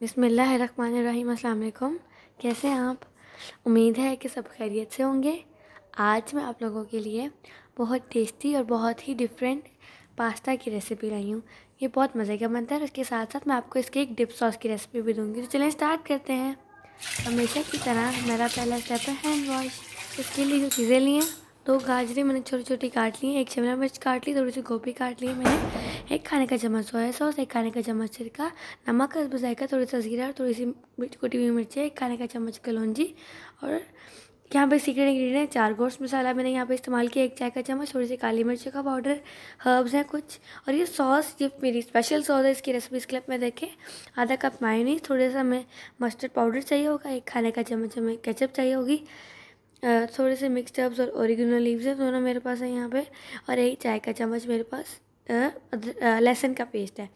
बिसमीम अल्लाम कैसे हैं आप उम्मीद है कि सब खैरियत से होंगे आज मैं आप लोगों के लिए बहुत टेस्टी और बहुत ही डिफरेंट पास्ता की रेसिपी लाई हूँ ये बहुत मज़े का बनता है उसके साथ साथ मैं आपको इसके एक डिप सॉस की रेसिपी भी दूँगी तो चलें स्टार्ट करते हैं हमेशा की तरह मेरा पहला स्टेप है हैंड वॉश इसके लिए जो चीज़ें ली हैं दो गाजरें मैंने छोटी छोटी काट ली एक शिमला मिर्च काट ली थोड़ी सी गोभी काट ली मैंने एक खाने का चम्मच सोया सॉस एक खाने का चम्मच सिरका नमक जायका थोड़ा सा जीरा और थोड़ी सी मिर्च कुटी हुई मिर्चें एक खाने का चम्मच कलौजी और यहाँ पे सीक्रेट इंग्रीडियंट है चार गोश्त मसाला मैंने यहाँ पे इस्तेमाल किया एक चाय का चम्मच थोड़ी सी काली मिर्ची का पाउडर हर्ब्स हैं कुछ और ये सॉस ये मेरी स्पेशल सॉस है इसकी रेसिपी क्लिप में देखें आधा कप मायोनीज थोड़ा सा हमें मस्टर्ड पाउडर चाहिए होगा एक खाने का चम्मच हमें केचप चाहिए होगी थोड़े से मिक्स हर्ब्स और ओरिजिनल लीव्स हैं दोनों मेरे पास है यहाँ पे और एक चाय का चम्मच मेरे पास लहसन का पेस्ट है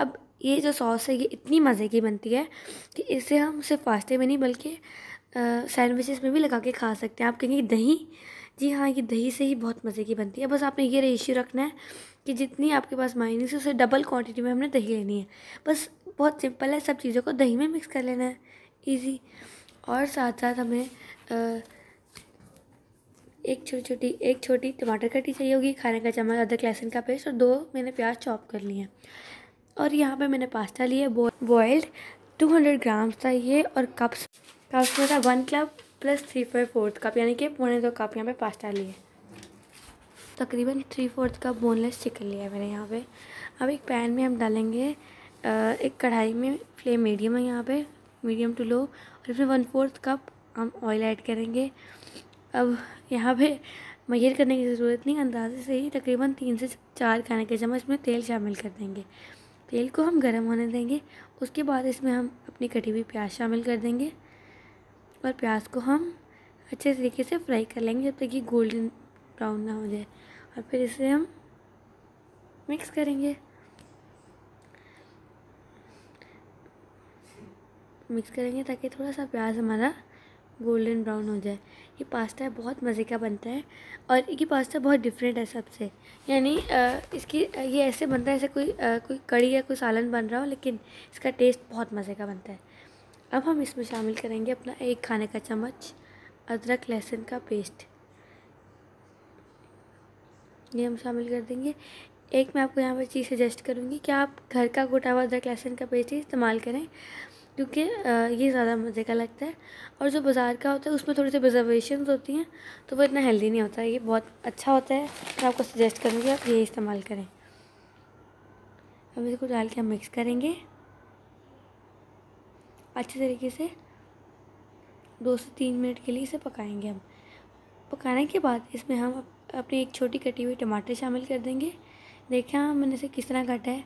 अब ये जो सॉस है ये इतनी मज़े की बनती है कि इसे हम सिर्फ पास्ते में नहीं बल्कि सैंडविचेस में भी लगा के खा सकते हैं आप कहेंगे दही जी हाँ ये दही से ही बहुत मज़े की बनती है बस आपने ये रेशियो रखना है कि जितनी आपके पास मायने से उसे डबल क्वान्टिटी में हमने दही लेनी है बस बहुत सिंपल है सब चीज़ों को दही में मिक्स कर लेना है ईजी और साथ साथ हमें एक छोटी छोटी एक छोटी टमाटर कटी चाहिए होगी खाने का चम्मच अदरक लहसुन का पेस्ट और दो मैंने प्याज चॉप कर लिए और यहाँ पे मैंने पास्ता लिया बॉयल्ड 200 ग्राम्स था ये और कप्स कप्स में था one cup plus three fourth फोर्थ कप यानी कि पौने दो कप यहाँ पे पास्ता लिए तकरीबन three fourth cup boneless chicken लिया है मैंने यहाँ पे अब एक पैन में हम डालेंगे एक कढ़ाई में फ्लेम मीडियम है यहाँ पे मीडियम टू लो और फिर वन फोर्थ कप हम ऑयल ऐड करेंगे अब यहाँ पे मैयर करने की ज़रूरत नहीं अंदाजे से ही तकरीबन तीन से चार खाने के चम्मच में तेल शामिल कर देंगे तेल को हम गर्म होने देंगे उसके बाद इसमें हम अपनी कटी हुई प्याज शामिल कर देंगे और प्याज को हम अच्छे तरीके से फ्राई कर लेंगे जब तक कि गोल्डन ब्राउन ना हो जाए और फिर इसे हम मिक्स करेंगे मिक्स करेंगे ताकि थोड़ा सा प्याज हमारा गोल्डन ब्राउन हो जाए ये पास्ता बहुत मज़े का बनता है और ये पास्ता बहुत डिफरेंट है सबसे यानी इसकी ये ऐसे बनता है ऐसे कोई कोई कड़ी या कोई सालन बन रहा हो लेकिन इसका टेस्ट बहुत मज़े का बनता है अब हम इसमें शामिल करेंगे अपना एक खाने का चम्मच अदरक लहसुन का पेस्ट ये हम शामिल कर देंगे एक मैं आपको यहाँ पर चीज़ सजेस्ट करूँगी कि आप घर का गोटा हुआ अदरक लहसुन का पेस्ट ही इस्तेमाल करें क्योंकि ये ज़्यादा मज़े का लगता है और जो बाज़ार का होता है उसमें थोड़ी सी रिजर्वेशन होती हैं तो वो इतना हेल्दी नहीं होता ये बहुत अच्छा होता है मैं आपको सजेस्ट करूँगी आप ये इस्तेमाल करें हम इसको डाल के हम मिक्स करेंगे अच्छे तरीके से दो से तीन मिनट के लिए इसे पकाएंगे हम पकाने के बाद इसमें हम अपनी एक छोटी कटी हुई टमाटर शामिल कर देंगे देखें हाँ मैंने इसे किस तरह काटा है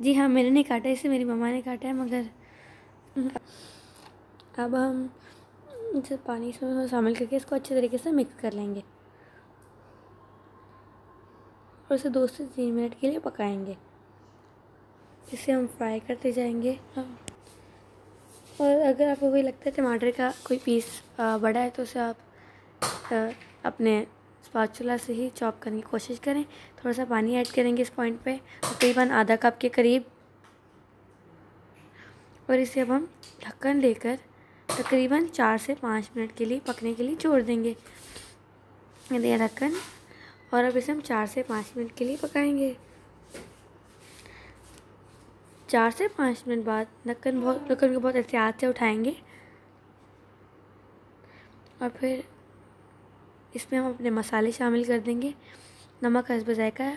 जी हाँ मैंने नहीं काटा इसे मेरी मम्मा ने काटा है मगर हम्म। अब हम इसे पानी इसमें शामिल करके इसको अच्छे तरीके से मिक्स कर लेंगे और इसे दो से तीन मिनट के लिए पकाएंगे इसे हम फ्राई करते जाएंगे हाँ। और अगर आपको कोई लगता है टमाटर का कोई पीस बड़ा है तो उसे आप अपने स्पाचुला से ही चॉप करने की कोशिश करें थोड़ा सा पानी ऐड करेंगे इस पॉइंट पे तकरीबन आधा कप के करीब और इसे अब हम ढक्कन लेकर तकरीबन चार से पाँच मिनट के लिए पकने के लिए छोड़ देंगे ये ढक्कन और अब इसे हम चार से पाँच मिनट के लिए पकाएंगे चार से पाँच मिनट बाद ढक्कन बहुत ढक्कन को बहुत एहतियात से उठाएंगे और फिर इसमें हम अपने मसाले शामिल कर देंगे नमक हसब जायका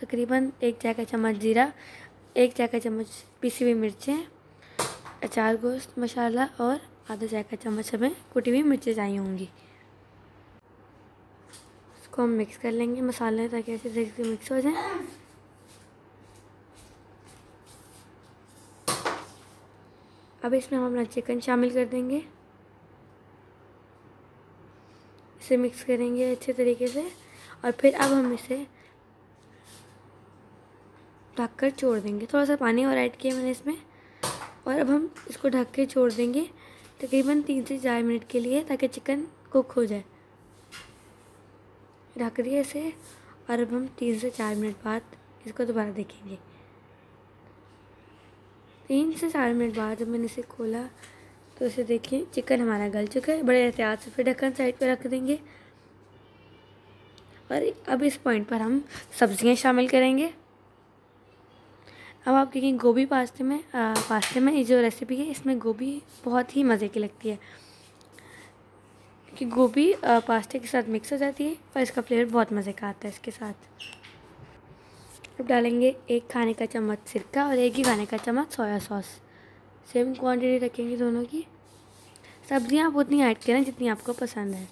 तकरीबन एक चाय का चम्मच जीरा एक चाय का चम्मच पीसी हुई मिर्चें अचार गोश्त मसाला और आधा चाय का चम्मच हमें कुटी हुई मिर्ची चाहिए होंगी इसको हम मिक्स कर लेंगे मसाले ताकि ऐसे तरीके से मिक्स हो जाए अब इसमें हम अपना चिकन शामिल कर देंगे इसे मिक्स करेंगे अच्छे तरीके से और फिर अब हम इसे ढककर कर छोड़ देंगे थोड़ा सा पानी और ऐड किया मैंने इसमें और अब हम इसको ढक के छोड़ देंगे तकरीबन तीन से चार मिनट के लिए ताकि चिकन कुक हो जाए ढक दिया इसे और अब हम तीन से चार मिनट बाद इसको दोबारा देखेंगे तीन से चार मिनट बाद जब मैंने इसे खोला तो इसे देखिए चिकन हमारा गल चुका है बड़े एहतियात से फिर ढक्कन साइड पर रख देंगे और अब इस पॉइंट पर हम सब्ज़ियाँ शामिल करेंगे अब आप देखेंगे गोभी पास्ते में आ, पास्ते में ये जो रेसिपी है इसमें गोभी बहुत ही मज़े की लगती है कि गोभी पास्ते के साथ मिक्स हो जाती है और इसका फ्लेवर बहुत मज़े का आता है इसके साथ अब डालेंगे एक खाने का चम्मच सिरका और एक ही खाने का चम्मच सोया सॉस सेम क्वांटिटी रखेंगे दोनों की सब्ज़ियाँ आप उतनी ऐड करें जितनी आपको पसंद है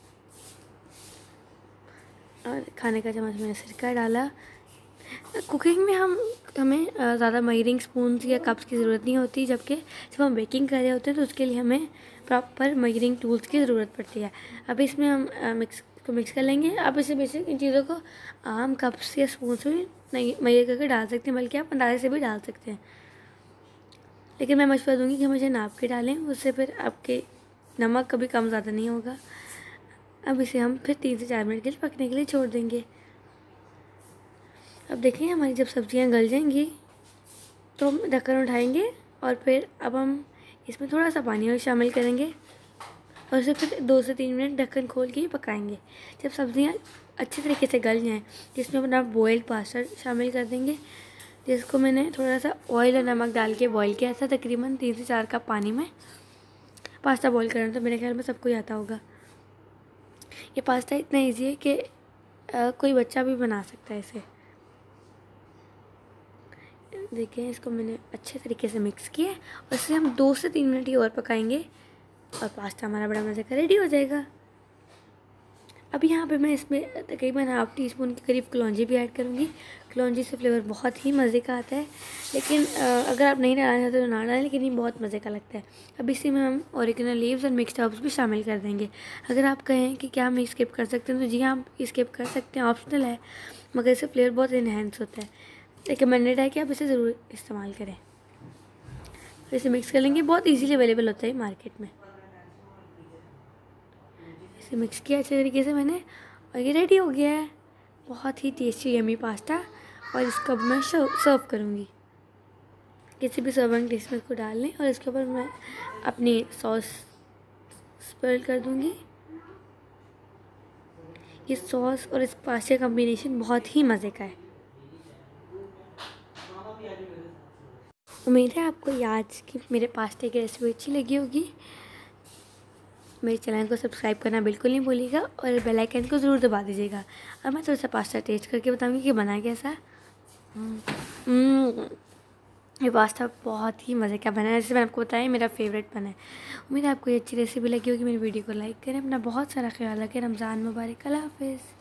और खाने का चम्मच मैंने सिरका डाला कुकिंग में हम हमें ज़्यादा मयरिंग स्पून या कप्स की ज़रूरत नहीं होती जबकि जब हम बेकिंग कर रहे होते हैं तो उसके लिए हमें प्रॉपर मयरिंग टूल्स की ज़रूरत पड़ती है अब इसमें हम मिक्स को मिक्स कर लेंगे आप इसे बेसिक इन चीज़ों को आम कप्स या स्पून से भी नहीं मयर करके डाल सकते हैं बल्कि आप अंदाजे से भी डाल सकते हैं लेकिन मैं मशवरा दूँगी कि मुझे नाप के डालें उससे फिर आपके नमक कभी कम ज़्यादा नहीं होगा अब इसे हम फिर तीन से चार मिनट के लिए पकने के लिए छोड़ देंगे अब देखिए हमारी जब सब्जियां गल जाएंगी तो हम ढक्कन उठाएंगे और फिर अब हम इसमें थोड़ा सा पानी और शामिल करेंगे और उसे फिर दो से तीन मिनट ढक्कन खोल के ही पकाएंगे जब सब्जियां अच्छे तरीके से गल जाएँ जिसमें अपना बॉयल पास्ता शामिल कर देंगे जिसको मैंने थोड़ा सा ऑयल और नमक डाल के बॉयल किया था तकरीबन तीन से चार कप पानी में पास्ता बॉयल करना तो मेरे ख्याल में सबको आता होगा ये पास्ता इतना ईजी है कि कोई बच्चा भी बना सकता है इसे देखिए इसको मैंने अच्छे तरीके से मिक्स किया और इसे हम दो से तीन मिनट ही और पकाएंगे और पास्ता हमारा बड़ा मज़े का रेडी हो जाएगा अब यहाँ पे मैं इसमें तकरीबन हाफ टी स्पून के करीब कलौजी भी ऐड करूँगी कलौजी से फ्लेवर बहुत ही मज़े का आता है लेकिन अगर आप नहीं डालना चाहते तो ना डालें लेकिन ये बहुत मज़े का लगता है अब इसी में हम औरिजिनल लीव्स और मिक्सड हर्ब्स भी शामिल कर देंगे अगर आप कहें कि क्या हम स्किप कर सकते हैं तो जी हाँ आप स्किप कर सकते हैं ऑप्शनल है मगर इससे फ्लेवर बहुत इन्हेंस होता है रिकमेंडेड है कि आप इसे ज़रूर इस्तेमाल करें इसे मिक्स कर लेंगे बहुत इजीली अवेलेबल होता है मार्केट में इसे मिक्स किया अच्छे तरीके से मैंने और ये रेडी हो गया है बहुत ही टेस्टी यमी पास्ता और इसको अब मैं सर्व करूँगी किसी भी सर्विंग डिश में इसको डाल लें और इसके ऊपर मैं अपनी सॉस स्प्रेड कर दूँगी ये सॉस और इस पास्ते का कॉम्बिनेशन बहुत ही मज़े का है उम्मीद है आपको आज की मेरे पास्ते की रेसिपी अच्छी लगी होगी मेरे चैनल को सब्सक्राइब करना बिल्कुल नहीं भूलिएगा और बेल आइकन को ज़रूर दबा दीजिएगा और मैं थोड़ा सा पास्ता टेस्ट करके बताऊँगी कि बना कैसा हम्म, ये पास्ता बहुत ही मज़े का बना है जैसे मैंने आपको बताया मेरा फेवरेट बना है उम्मीद है आपको ये अच्छी रेसिपी लगी होगी मेरी वीडियो को लाइक करें अपना बहुत सारा ख्याल रखें रमज़ान मुबारक अल्लाह हाफिज़